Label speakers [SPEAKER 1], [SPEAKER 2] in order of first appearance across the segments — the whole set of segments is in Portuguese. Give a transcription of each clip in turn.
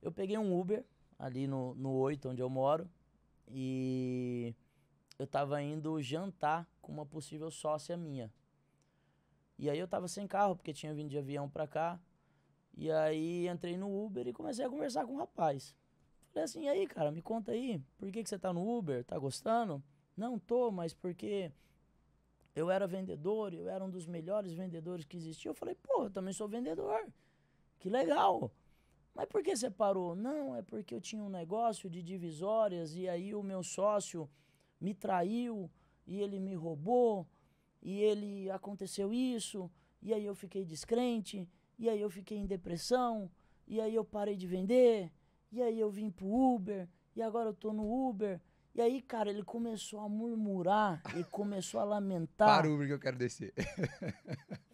[SPEAKER 1] Eu peguei um Uber ali no, no 8, onde eu moro, e eu tava indo jantar com uma possível sócia minha. E aí eu tava sem carro, porque tinha vindo de avião pra cá. E aí entrei no Uber e comecei a conversar com o um rapaz. Falei assim, e aí, cara, me conta aí, por que, que você tá no Uber? Tá gostando? Não tô, mas porque eu era vendedor, eu era um dos melhores vendedores que existia. Eu falei, pô, eu também sou vendedor. Que legal. Mas por que você parou? Não, é porque eu tinha um negócio de divisórias e aí o meu sócio me traiu e ele me roubou e ele aconteceu isso e aí eu fiquei descrente e aí eu fiquei em depressão e aí eu parei de vender e aí eu vim pro Uber e agora eu tô no Uber e aí, cara, ele começou a murmurar, ele começou a lamentar. Para o Uber que eu quero descer.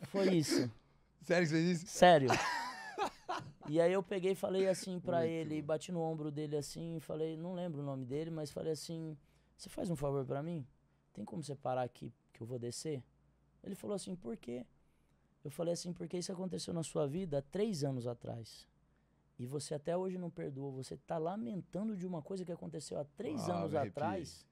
[SPEAKER 1] Foi isso. Sério que você disse? Sério. E aí eu peguei e falei assim para ele, bati no ombro dele assim, falei, não lembro o nome dele, mas falei assim, você faz um favor para mim? Tem como você parar aqui que eu vou descer? Ele falou assim, por quê? Eu falei assim, porque isso aconteceu na sua vida há três anos atrás. E você até hoje não perdoou. Você tá lamentando de uma coisa que aconteceu há três ah, anos atrás.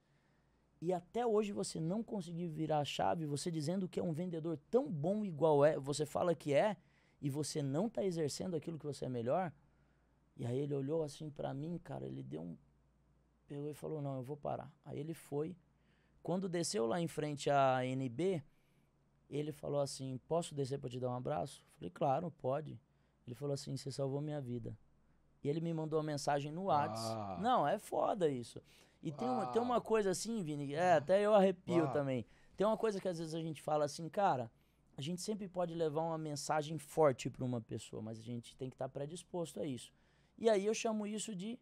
[SPEAKER 1] E até hoje você não conseguiu virar a chave, você dizendo que é um vendedor tão bom igual é, você fala que é, e você não está exercendo aquilo que você é melhor. E aí ele olhou assim para mim, cara, ele deu um. Pegou e falou: Não, eu vou parar. Aí ele foi. Quando desceu lá em frente à NB, ele falou assim: Posso descer para te dar um abraço? Falei: Claro, pode. Ele falou assim: Você salvou minha vida. E ele me mandou uma mensagem no WhatsApp. Ah. Não, é foda isso. E ah. tem, uma, tem uma ah. coisa assim, Vini, é, até eu arrepio ah. também. Tem uma coisa que às vezes a gente fala assim, cara, a gente sempre pode levar uma mensagem forte para uma pessoa, mas a gente tem que estar tá predisposto a isso. E aí eu chamo isso de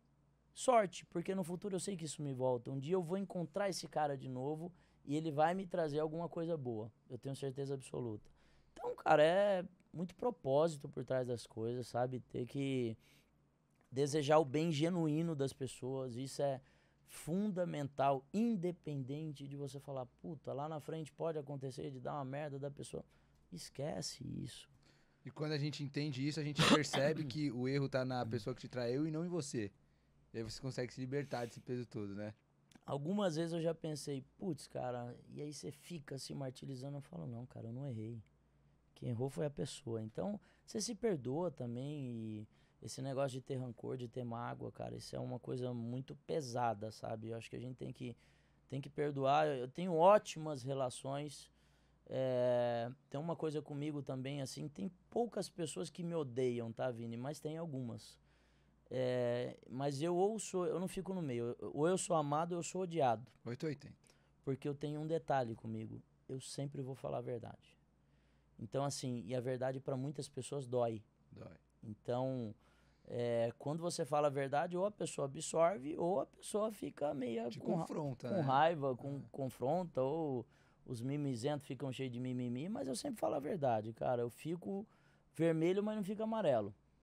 [SPEAKER 1] sorte, porque no futuro eu sei que isso me volta. Um dia eu vou encontrar esse cara de novo e ele vai me trazer alguma coisa boa. Eu tenho certeza absoluta. Então, cara, é muito propósito por trás das coisas, sabe? Ter que desejar o bem genuíno das pessoas. Isso é fundamental, independente de você falar, puta, lá na frente pode acontecer de dar uma merda da pessoa. Esquece isso. E quando a gente entende isso, a gente percebe que o erro tá na pessoa que te traiu e não em você. E aí você consegue se libertar desse peso todo, né? Algumas vezes eu já pensei, putz, cara, e aí você fica se martirizando. Eu falo, não, cara, eu não errei. Quem errou foi a pessoa. Então, você se perdoa também e esse negócio de ter rancor, de ter mágoa, cara, isso é uma coisa muito pesada, sabe? Eu acho que a gente tem que, tem que perdoar. Eu tenho ótimas relações. É, tem uma coisa comigo também, assim, tem poucas pessoas que me odeiam, tá, Vini? Mas tem algumas. É, mas eu ou sou, eu não fico no meio. Ou eu sou amado ou eu sou odiado. 880. Porque eu tenho um detalhe comigo. Eu sempre vou falar a verdade. Então, assim, e a verdade para muitas pessoas dói. Dói. Então, é, quando você fala a verdade, ou a pessoa absorve, ou a pessoa fica meio Te com, confronta, com né? raiva, com ah. confronta, ou os mimizentos ficam cheios de mimimi, mas eu sempre falo a verdade, cara. Eu fico vermelho, mas não fico amarelo.